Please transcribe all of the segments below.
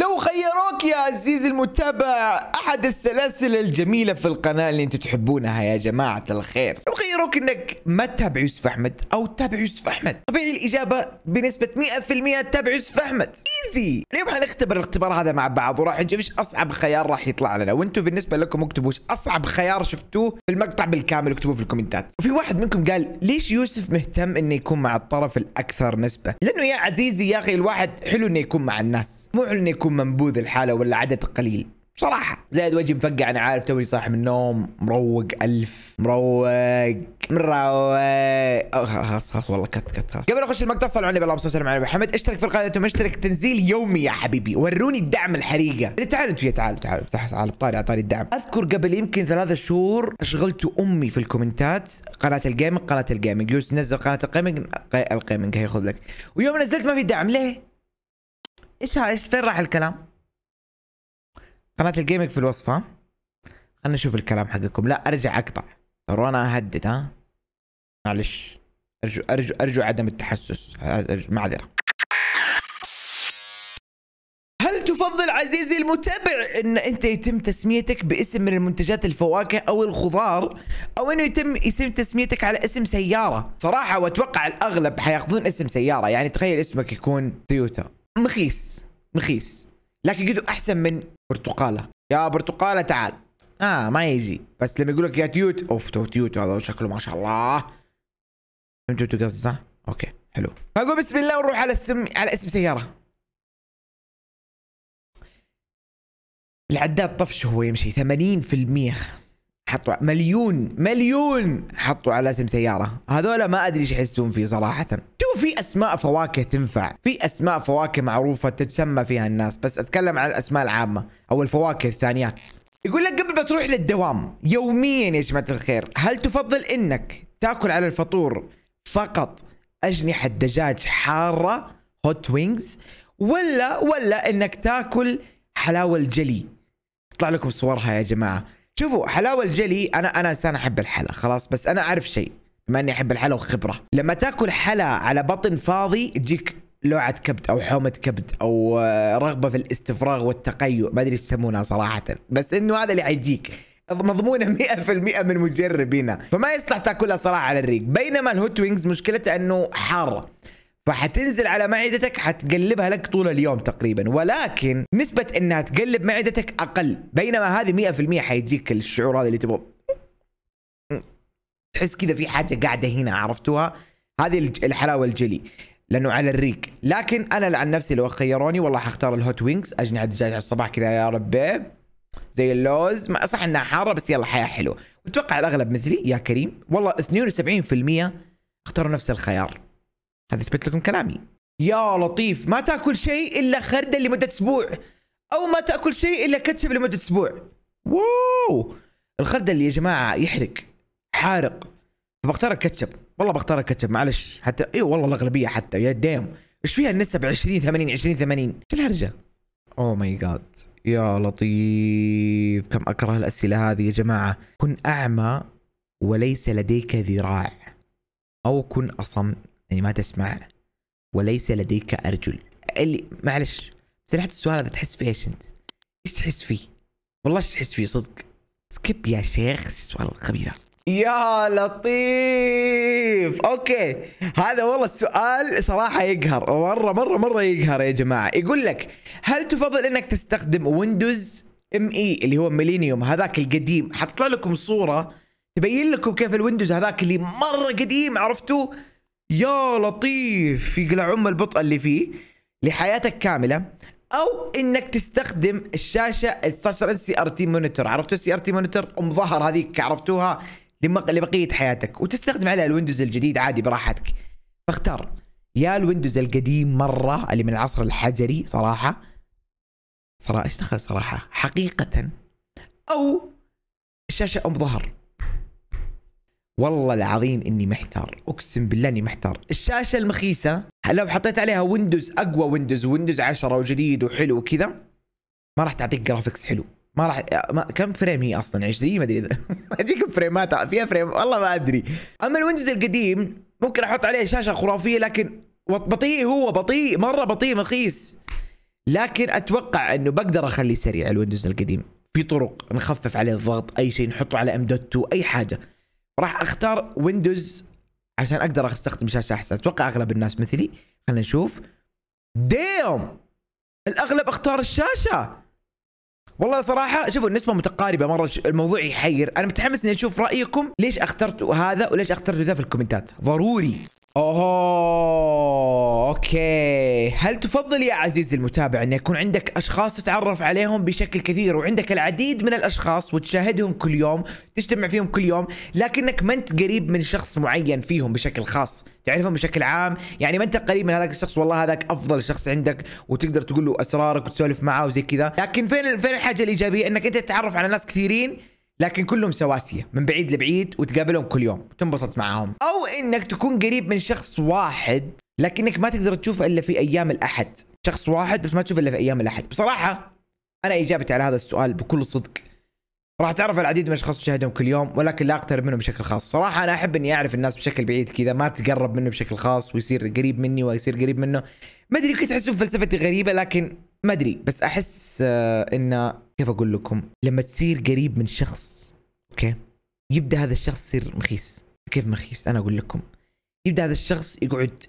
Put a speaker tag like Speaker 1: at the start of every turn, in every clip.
Speaker 1: لو خيروك يا عزيزي المتابع احد السلاسل الجميله في القناه اللي انتم تحبونها يا جماعه الخير لو قرروا انك ما تتابع يوسف احمد او تتابع يوسف احمد طبيعي الاجابه بنسبه 100% تتابع يوسف احمد ايزي اليوم حنختبر الاختبار هذا مع بعض وراح نشوف ايش اصعب خيار راح يطلع لنا وانتم بالنسبه لكم اكتبوا ايش اصعب خيار شفتوه في المقطع بالكامل اكتبوه في الكومنتات وفي واحد منكم قال ليش يوسف مهتم انه يكون مع الطرف الاكثر نسبه لانه يا عزيزي يا اخي الواحد حلو انه يكون مع الناس مو حلو انه يكون منبوذ الحاله ولا عدد قليل بصراحه زائد وجهي مفقع انا عارف توي صاحي من النوم مروق الف مروق مروق خلاص خلاص والله كت كت خلاص قبل اخش المقطع صلوا على النبي اللهم صل وسلم على محمد اشترك في القناه اشترك تنزيل يومي يا حبيبي وروني الدعم الحريقه تعالوا انتوا تعالوا تعالوا صح على الطاري على طاري الدعم اذكر قبل يمكن ثلاثة شهور اشغلت امي في الكومنتات قناه الجيمنج قناه الجيمنج يوسف نزل قناه الجيمنج الجيمنج هياخذ لك ويوم نزلت ما في دعم ليه؟ ايش ايش فين راح الكلام؟ قناه الجيمنج في الوصف ها خلنا نشوف الكلام حقكم لا ارجع اقطع ترى طيب، انا اهدد ها معلش ارجو ارجو ارجو عدم التحسس معذره هل تفضل عزيزي المتابع ان انت يتم تسميتك باسم من المنتجات الفواكه او الخضار او انه يتم اسم تسميتك على اسم سياره صراحه واتوقع الاغلب حياخذون اسم سياره يعني تخيل اسمك يكون تويوتا مخيس مخيس لكن قدو احسن من برتقاله يا برتقاله تعال اه ما يجي بس لما يقول لك يا تيوت اوف تيوت هذا شكله ما شاء الله فهمتوا قصدي صح؟ اوكي حلو فاقول بسم الله ونروح على اسم على اسم سياره العداد طفش هو يمشي 80% حطوا مليون مليون حطوا على اسم سياره هذولا ما ادري ايش يحسون فيه صراحه شوف في اسماء فواكه تنفع في اسماء فواكه معروفه تتسمى فيها الناس بس اتكلم عن الاسماء العامه او الفواكه الثانيات يقول لك قبل ما تروح للدوام يوميا يا جماعه الخير هل تفضل انك تاكل على الفطور فقط اجنحه دجاج حاره هوت وينجز ولا ولا انك تاكل حلاوه الجلي تطلع لكم صورها يا جماعه شوفوا حلاوه الجلي انا انا انسان احب الحلا خلاص بس انا اعرف شيء بما اني احب الحلا وخبره لما تاكل حلا على بطن فاضي تجيك لوعة كبد او حومة كبد او آه، رغبة في الاستفراغ والتقيؤ ما ادري ايش يسمونها صراحة بس انه هذا اللي حيجيك مضمونه 100% من مجربينا فما يصلح تاكلها صراحه على الريق بينما الهوت وينجز مشكلتها انه حاره فحتنزل على معدتك حتقلبها لك طول اليوم تقريبا ولكن نسبة انها تقلب معدتك اقل بينما هذه 100% حيجيك الشعور هذا اللي تبغاه تحس كذا في حاجة قاعدة هنا عرفتوها هذه الحلاوة الجلي لانه على الريق لكن انا عن نفسي لو خيروني والله حختار الهوت وينجز اجنحة الدجاج على الصباح كذا يا ربي زي اللوز ما صح انها حارة بس يلا حياة حلوة اتوقع الاغلب مثلي يا كريم والله 72% اختاروا نفس الخيار هذا يثبت لكم كلامي يا لطيف ما تاكل شيء الا خردل لمده اسبوع او ما تاكل شيء الا كاتشب لمده اسبوع واو الخردل يا جماعه يحرق حارق فبختار الكاتشب والله بختار الكاتشب معلش حتى اي والله الاغلبيه حتى يا دام ايش فيها النسب 20 80 20 80 شو الهرجه اوه ماي جاد يا لطيف كم اكره الاسئله هذه يا جماعه كن اعمى وليس لديك ذراع او كن اصم يعني ما تسمع وليس لديك ارجل اللي معلش سرحت السؤال هذا تحس في ايش انت؟ ايش تحس فيه؟ والله ايش تحس فيه صدق؟ سكيب يا شيخ السؤال الخبيث يا لطيف اوكي هذا والله السؤال صراحة يقهر مرة مرة مرة يقهر يا جماعة يقول لك هل تفضل انك تستخدم ويندوز ام اي اللي هو ميلينيوم هذاك القديم حطلع لكم صورة تبين لكم كيف الويندوز هذاك اللي مرة قديم عرفتوا يا لطيف يقلع ام البطء اللي فيه لحياتك كامله او انك تستخدم الشاشه 16 سي ار تي مونيتور عرفتوا السي ار تي مونيتور ام ظهر هذيك عرفتوها لبقيه حياتك وتستخدم عليها الويندوز الجديد عادي براحتك فاختار يا الويندوز القديم مره اللي من العصر الحجري صراحه صراحه ايش دخل صراحه حقيقه او الشاشه ام ظهر والله العظيم اني محتار اقسم بالله اني محتار الشاشه المخيسه لو حطيت عليها ويندوز اقوى ويندوز ويندوز 10 وجديد وحلو وكذا ما راح تعطيك جرافيكس حلو ما راح ما... كم فريم هي اصلا 20 ما ادري ما ادري فريمات فيها فريم والله ما ادري اما الويندوز القديم ممكن احط عليه شاشه خرافيه لكن بطيء هو بطيء مره بطيء مخيس لكن اتوقع انه بقدر اخليه سريع الويندوز القديم في طرق نخفف عليه الضغط اي شيء نحطه على ام دوت 2 اي حاجه راح اختار ويندوز عشان اقدر استخدم شاشه احسن اتوقع اغلب الناس مثلي خلينا نشوف ديم الاغلب اختار الشاشه والله صراحة شوفوا النسبة متقاربة مرة الموضوع يحير، أنا متحمس إني أشوف رأيكم ليش اخترتوا هذا وليش اخترتوا ذا في الكومنتات، ضروري اوه اوكي هل تفضل يا عزيزي المتابع ان يكون عندك اشخاص تتعرف عليهم بشكل كثير وعندك العديد من الاشخاص وتشاهدهم كل يوم تجتمع فيهم كل يوم لكنك ما انت قريب من شخص معين فيهم بشكل خاص تعرفهم بشكل عام يعني ما انت قريب من هذاك الشخص والله هذاك افضل شخص عندك وتقدر تقول له اسرارك وتسولف معاه وزي كذا لكن فين فين الحاجه الايجابيه انك انت تتعرف على ناس كثيرين لكن كلهم سواسيه من بعيد لبعيد وتقابلهم كل يوم وتنبسط معاهم او انك تكون قريب من شخص واحد لكنك ما تقدر تشوفه الا في ايام الاحد شخص واحد بس ما تشوفه الا في ايام الاحد بصراحه انا اجابتي على هذا السؤال بكل صدق راح تعرف العديد من الاشخاص تشاهدهم كل يوم ولكن لا اقترب منهم بشكل خاص صراحه انا احب اني اعرف الناس بشكل بعيد كذا ما اتقرب منه بشكل خاص ويصير قريب مني ويصير قريب منه ما ادري كنت احس فلسفتي غريبه لكن ما ادري بس احس آه انه كيف اقول لكم لما تصير قريب من شخص اوكي يبدا هذا الشخص يصير مخيس كيف مخيس انا اقول لكم يبدا هذا الشخص يقعد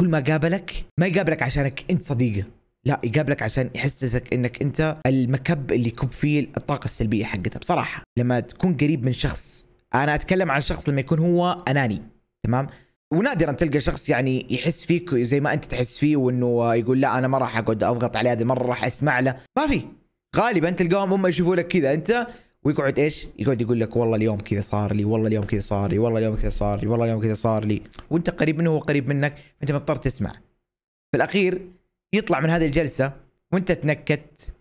Speaker 1: كل ما قابلك ما يقابلك عشانك انت صديقه لا يقابلك عشان يحسسك انك انت المكب اللي يكب فيه الطاقه السلبيه حقته بصراحه لما تكون قريب من شخص انا اتكلم عن شخص لما يكون هو اناني تمام ونادرا تلقى شخص يعني يحس فيك زي ما انت تحس فيه وانه يقول لا انا ما راح اقعد اضغط عليه هذه مره راح اسمع له ما في غالبا تلقاهم هم يشوفوا لك كذا انت ويقعد ايش؟ يقعد يقول لك والله اليوم كذا صار لي، والله اليوم كذا صار لي، والله اليوم كذا صار لي، والله اليوم كذا صار لي، وانت قريب منه وهو قريب منك، انت مضطر تسمع. في الاخير يطلع من هذه الجلسه وانت تنكت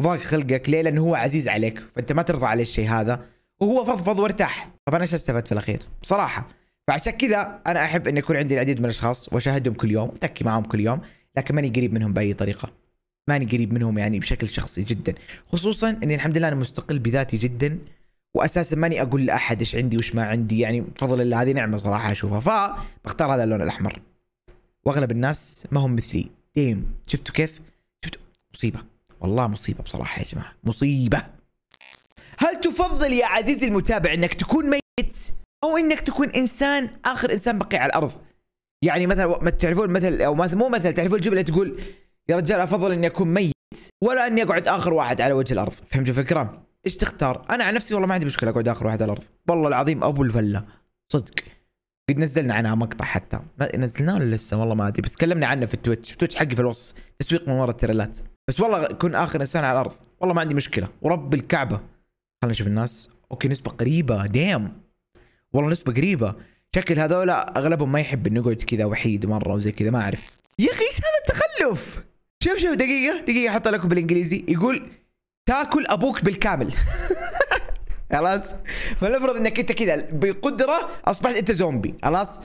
Speaker 1: وضاق خلقك ليه؟ لانه هو عزيز عليك، فانت ما ترضى على الشيء هذا، وهو فضفض وارتاح، طب انا ايش استفدت في الاخير؟ بصراحه. فعشان كذا انا احب ان يكون عندي العديد من الاشخاص واشاهدهم كل يوم، اتكي معهم كل يوم، لكن ماني قريب منهم باي طريقه. ماني قريب منهم يعني بشكل شخصي جدا خصوصا اني الحمد لله انا مستقل بذاتي جدا واساسا ماني اقول لاحد ايش عندي وايش ما عندي يعني بفضل الله هذه نعمه صراحه اشوفها فبختار هذا اللون الاحمر واغلب الناس ما هم مثلي ديم شفتوا كيف شفتوا مصيبه والله مصيبه بصراحه يا جماعه مصيبه هل تفضل يا عزيزي المتابع انك تكون ميت او انك تكون انسان اخر انسان بقي على الارض يعني مثلا ما تعرفون مثل او مو مثل تعرفون الجمله تقول يا رجال افضل اني اكون ميت ولا اني اقعد اخر واحد على وجه الارض فهمت الفكره ايش تختار انا عن نفسي والله ما عندي مشكله اقعد اخر واحد على الارض والله العظيم ابو الفله صدق قد نزلنا عنها مقطع حتى ما نزلناه ولا لسه والله ما ادري بس كلمنا عنه في التويتش التويتش حقي في الوصف تسويق من ورا التريلات بس والله كن اخر انسان على الارض والله ما عندي مشكله ورب الكعبه خلينا نشوف الناس اوكي نسبه قريبه ديم والله نسبه قريبه شكل هذولا اغلبهم ما يحب انه يقعد كذا وحيد مره وزي كذا ما اعرف يا اخي ايش هذا التخلف شوف شوف دقيقة دقيقة احط لكم بالانجليزي يقول تاكل ابوك بالكامل خلاص فلنفرض انك انت كذا بقدرة اصبحت انت زومبي خلاص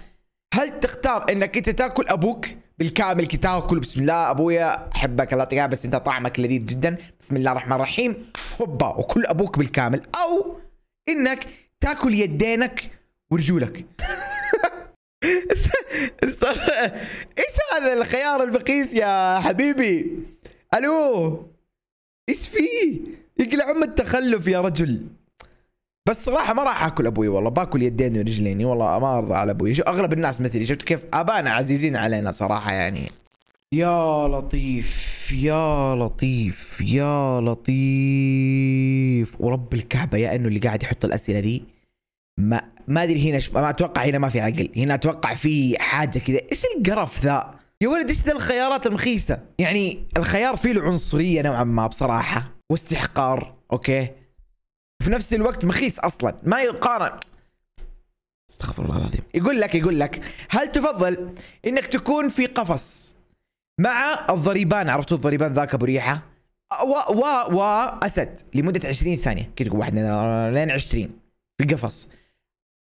Speaker 1: هل تختار انك انت تاكل ابوك بالكامل كي تاكل بسم الله ابويا احبك الله يعطيك بس انت طعمك لذيذ جدا بسم الله الرحمن الرحيم هوبا وكل ابوك بالكامل او انك تاكل يدينك ورجولك هذا الخيار البقيس يا حبيبي الو ايش فيه يقلع ام التخلف يا رجل بس صراحه ما راح اكل ابوي والله باكل يديني ورجليني والله ما ارضى على ابوي اغلب الناس مثلي شفت كيف ابانا عزيزين علينا صراحه يعني يا لطيف يا لطيف يا لطيف ورب الكعبه يا انه اللي قاعد يحط الاسئله ذي ما ما ادري هنا ما اتوقع هنا ما في عقل هنا اتوقع في حاجه كذا ايش القرف ذا يا ولد ايش ذا الخيارات المخيسه يعني الخيار فيه له عنصريه نوعا ما بصراحه واستحقار اوكي في نفس الوقت مخيس اصلا ما يقارن استغفر الله العظيم يقول لك يقول لك هل تفضل انك تكون في قفص مع الضريبان عرفتوا الضريبان ذاك ابو ريحه و و واسد لمده 20 ثانيه كذا واحد لين 20 في قفص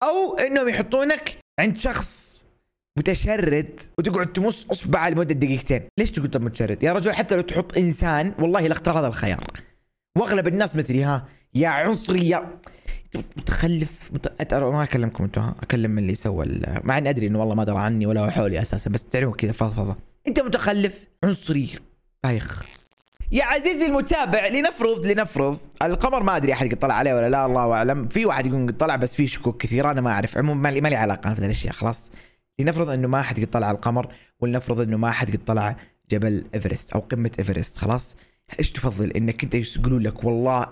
Speaker 1: او انهم يحطونك عند شخص متشرد وتقعد تمص اصبعه لمده دقيقتين، ليش تقول طب متشرد؟ يا رجل حتى لو تحط انسان والله لاختار هذا الخيار. واغلب الناس مثلي ها يا عنصري يا متخلف مت... ما اكلمكم انتم اكلم من اللي سوى ال... مع اني ادري انه والله ما درى عني ولا حولي اساسا بس تعرفون كذا فضفضه انت متخلف عنصري بايخ يا عزيزي المتابع لنفرض لنفرض القمر ما ادري احد قد طلع عليه ولا لا الله اعلم في واحد يقول طلع بس في شكوك كثيره انا ما اعرف عموما ما لي علاقه انا في الاشياء خلاص لنفرض انه ما حد قد طلع القمر ولنفرض انه ما حد قد طلع جبل ايفرست او قمه ايفرست خلاص ايش تفضل انك انت يقولوا لك والله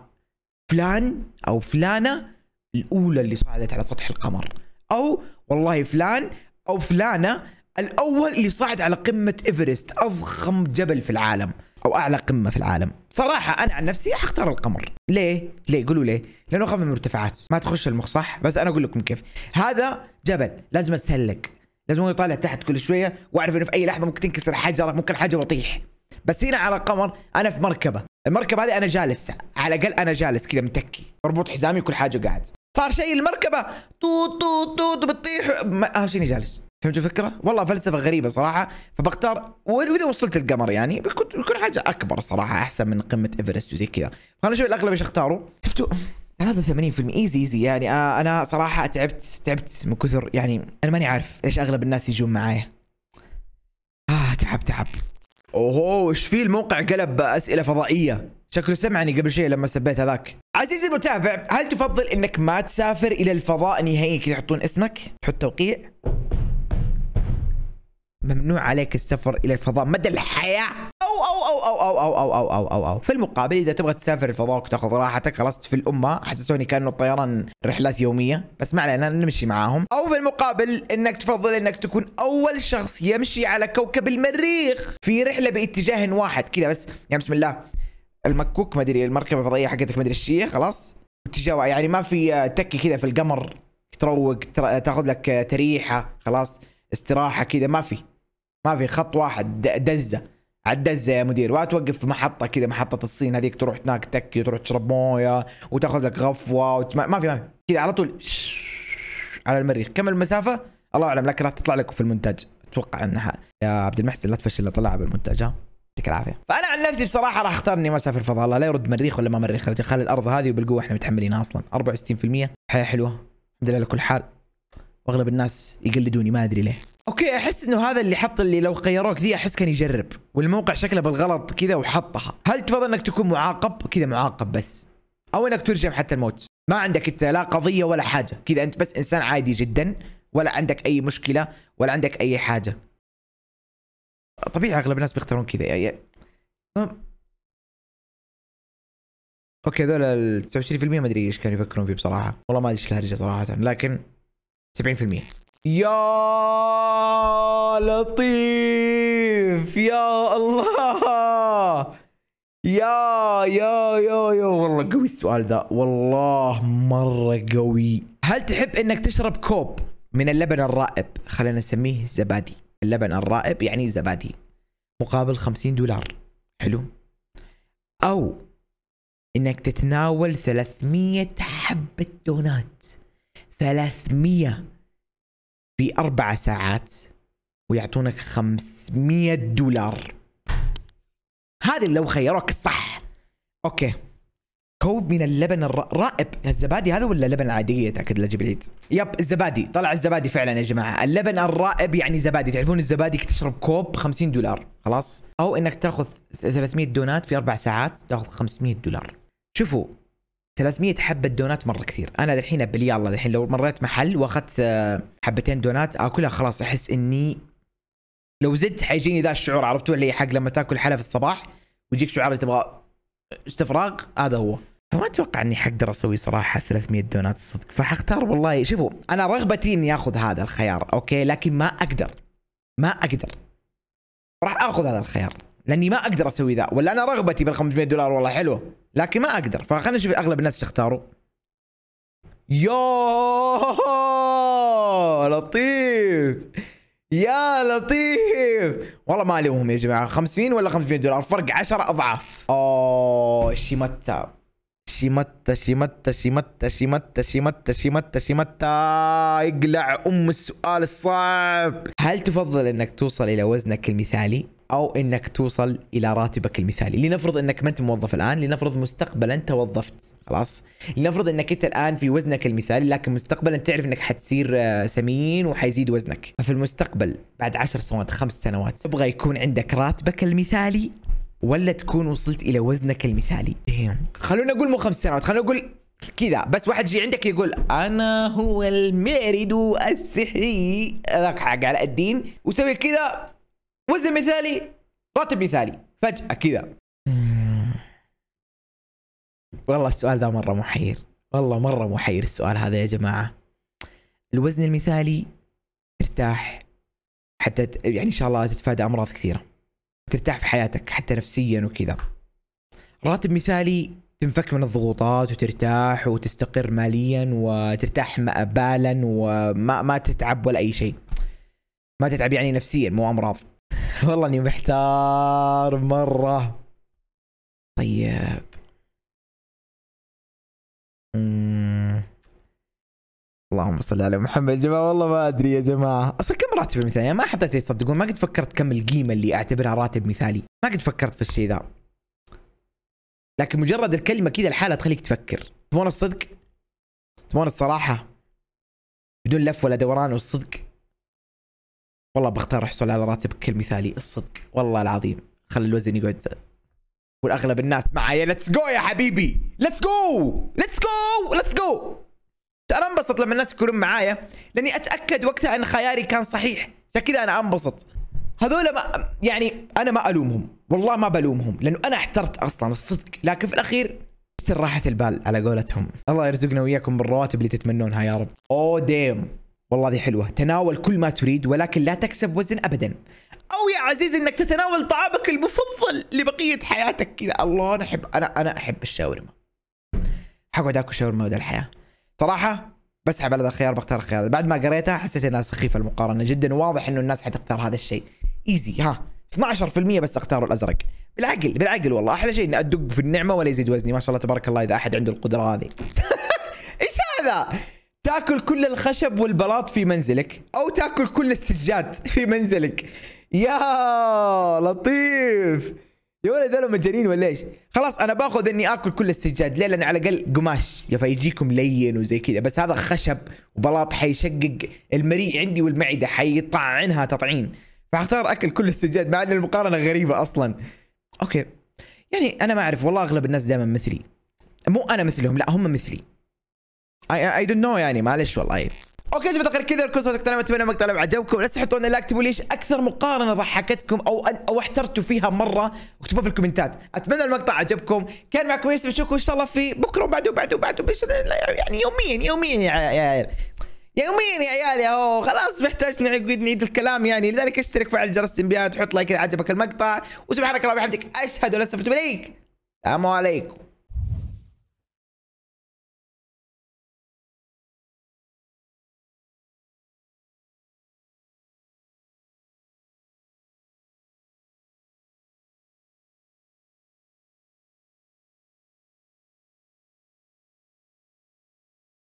Speaker 1: فلان او فلانه الاولى اللي صعدت على سطح القمر او والله فلان او فلانه الاول اللي صعد على قمه ايفرست اضخم جبل في العالم او اعلى قمه في العالم صراحه انا عن نفسي حختار القمر ليه ليه قولوا ليه لانه اخاف من المرتفعات ما تخش المخ صح بس انا اقول لكم كيف هذا جبل لازم اتسلق لازم هو يطالع تحت كل شويه واعرف انه في اي لحظه ممكن تنكسر حجره ممكن حجره واطيح بس هنا على القمر انا في مركبه المركبه هذه انا جالس على الاقل انا جالس كذا متكي مربوط حزامي وكل حاجه قاعد صار شيء المركبه تو تو تو بتطيح اهم شيء اني جالس فهمت الفكره؟ والله فلسفه غريبه صراحه فبختار واذا وصلت القمر يعني بكون حاجه اكبر صراحه احسن من قمه ايفرست وزي كذا خلينا نشوف الاغلب ايش اختاروا شفتوا 83% ايزي ايزي يعني آه، انا صراحه تعبت تعبت من كثر يعني انا ماني عارف ليش اغلب الناس يجون معايا اه تعب تعب اوه ايش في الموقع قلب اسئله فضائيه شكله سمعني قبل شيء لما سبيت هذاك عزيزي المتابع هل تفضل انك ما تسافر الى الفضاء نهائيا كذا يحطون اسمك تحط توقيع ممنوع عليك السفر الى الفضاء مدى الحياه او او او او او او او او او, أو. في المقابل اذا تبغى تسافر الفضاء وتاخذ راحتك خلاص في الامه حسسوني كانه الطيران رحلات يوميه بس ما علينا نمشي معاهم او في المقابل انك تفضل انك تكون اول شخص يمشي على كوكب المريخ في رحله باتجاه واحد كذا بس يا بسم الله المكوك ما ادري المركبه الفضائيه حقتك ما ادري ايش خلاص اتجاه يعني ما في تكي كذا في القمر تروق تاخذ لك تريحه خلاص استراحه كذا ما في ما في خط واحد دزه عدى الدزه يا مدير ولا توقف في محطه كذا محطه الصين هذيك تروح هناك تكي وتروح تشرب مويه وتاخذ لك غفوه وتما... ما في ما في كذا على طول على المريخ كم المسافه الله اعلم لكن راح تطلع لكم في المونتاج اتوقع انها يا عبد المحسن لا تفشل طلعها بالمونتاج ها يعطيك العافيه فانا عن نفسي بصراحه راح اختار اني ما اسافر الله لا يرد مريخ ولا ما مريخ خلي الارض هذه وبالقوه احنا متحملينها اصلا 64% حياه حلوه الحمد لله على كل حال واغلب الناس يقلدوني ما ادري ليه اوكي احس انه هذا اللي حط اللي لو خيروك ذي احس كان يجرب والموقع شكله بالغلط كذا وحطها هل تفضل انك تكون معاقب كذا معاقب بس او انك ترجم حتى الموت ما عندك انت لا قضيه ولا حاجه كذا انت بس انسان عادي جدا ولا عندك اي مشكله ولا عندك اي حاجه طبيعي اغلب الناس بيختارون كذا يعني اوكي هذول ال 29% ما ادري ايش كانوا يفكرون فيه بصراحه والله ما ادري ايش الهرجه صراحه لكن 70% يا لطيف يا الله يا يا يا يا والله قوي السؤال ذا والله مرة قوي هل تحب انك تشرب كوب من اللبن الرائب خلينا نسميه زبادي اللبن الرائب يعني زبادي مقابل 50 دولار حلو او انك تتناول 300 حبة دونات 300 في أربع ساعات ويعطونك 500 دولار هذا لو خيروك الصح اوكي كوب من اللبن الرائب الزبادي هذا ولا لبن عادية تأكد له العيد يب الزبادي طلع الزبادي فعلا يا جماعة اللبن الرائب يعني زبادي تعرفون الزبادي تشرب كوب 50 دولار خلاص أو إنك تاخذ 300 دونات في أربع ساعات تاخذ 500 دولار شوفوا 300 حبه دونات مره كثير انا الحين ابلي الله الحين لو مريت محل واخذت آه، حبتين دونات اكلها خلاص احس اني لو زدت حيجيني ذا الشعور عرفتوا اللي حق لما تاكل حلا في الصباح ويجيك شعور اللي تبغى استفراغ هذا هو فما اتوقع اني حقدر اسوي صراحه 300 دونات الصدق فحختار والله شوفوا انا رغبتي اني اخذ هذا الخيار اوكي لكن ما اقدر ما اقدر راح اخذ هذا الخيار لاني ما اقدر اسوي ذا ولا انا رغبتي بال 500 دولار والله حلوه لكن ما اقدر فخلينا نشوف اغلب الناس تختاروا يو لطيف يا لطيف والله ما الومهم يا جماعه 50 ولا 500 دولار فرق 10 اضعاف اوه شيمتا شيمتا شيمتا شيمتا شيمتا شيمتا شيمتا شيمتا اقلع ام السؤال الصعب هل تفضل انك توصل الى وزنك المثالي او انك توصل الى راتبك المثالي لنفرض انك ما انت موظف الان لنفرض مستقبلا توظفت خلاص لنفرض انك انت الان في وزنك المثالي لكن مستقبلا تعرف انك حتصير آه، سمين وحيزيد وزنك ففي المستقبل بعد عشر سنوات خمس سنوات تبغى يكون عندك راتبك المثالي ولا تكون وصلت الى وزنك المثالي إيه. خلونا نقول مو خمس سنوات خلونا نقول كذا بس واحد يجي عندك يقول انا هو المعرض السحري ذاك حق على الدين وسوي كذا وزن مثالي راتب مثالي فجأة كذا والله السؤال ذا مرة محير والله مرة محير السؤال هذا يا جماعة الوزن المثالي ترتاح حتى يعني ان شاء الله تتفادى امراض كثيره ترتاح في حياتك حتى نفسيا وكذا راتب مثالي تنفك من الضغوطات وترتاح وتستقر ماليا وترتاح بالا وما ما تتعب ولا اي شيء ما تتعب يعني نفسيا مو امراض والله اني محتار مره طيب مم. اللهم صل على محمد يا جماعه والله ما ادري يا جماعه اصلا كم راتب المثالي انا ما حطيت تصدقون ما قد فكرت كم القيمه اللي اعتبرها راتب مثالي ما قد فكرت في الشيء ذا لكن مجرد الكلمه كذا الحالة تخليك تفكر تبون الصدق تبون الصراحه بدون لف ولا دوران والصدق والله بختار احصل على راتب كل مثالي الصدق والله العظيم خلي الوزن يقعد والاغلب الناس معايا ليتس جو يا حبيبي ليتس جو ليتس جو ليتس جو انا انبسط لما الناس يكونون معايا لاني اتاكد وقتها ان خياري كان صحيح عشان كذا انا انبسط هذول ما يعني انا ما الومهم والله ما بلومهم لانه انا احترت اصلا الصدق لكن في الاخير راحة البال على قولتهم الله يرزقنا وياكم بالرواتب اللي تتمنونها يا رب اوه oh ديم والله هذه حلوة تناول كل ما تريد ولكن لا تكسب وزن أبدا أو يا عزيز أنك تتناول طعامك المفضل لبقية حياتك كذا الله أنا أحب أنا أنا أحب الشاورما حقعد آكل شاورما مدى الحياة صراحة بسحب على هذا الخيار بختار الخيار بعد ما قريتها حسيت انها سخيفه المقارنه جدا وواضح انه الناس حتختار هذا الشيء ايزي ها 12% بس اختاروا الازرق بالعقل بالعقل والله احلى شيء اني ادق في النعمه ولا يزيد وزني ما شاء الله تبارك الله اذا احد عنده القدره هذه ايش هذا تاكل كل الخشب والبلاط في منزلك او تاكل كل السجاد في منزلك يا لطيف يا ولد هذول مجانين ولا ايش؟ خلاص انا باخذ اني اكل كل السجاد ليه؟ لان على الاقل قماش فيجيكم لين وزي كذا بس هذا خشب وبلاط حيشقق المريء عندي والمعده حيطعنها تطعين فاختار اكل كل السجاد مع ان المقارنه غريبه اصلا. اوكي يعني انا ما اعرف والله اغلب الناس دائما مثلي مو انا مثلهم لا هم مثلي اي دونت نو يعني معلش والله اوكي جماعه الخير كذا الكورس مقطع اتمنى المقطع عجبكم لا تحطوا لنا لايك تبوا ليش اكثر مقارنه ضحكتكم او او احترتوا فيها مره اكتبوها في الكومنتات اتمنى المقطع عجبكم كان معكم يوسف نشوفكم ان شاء الله في بكره وبعده وبعده وبعده يعني يوميا يوميا يا عيال يوميا يا عيال يا هو خلاص محتاج نعيد نعيد الكلام يعني لذلك اشترك فعل جرس التنبيهات وحط لايك اذا عجبك المقطع وسبحانك اللهم وبحمدك اشهد ان لا اله الا انت السلام عليكم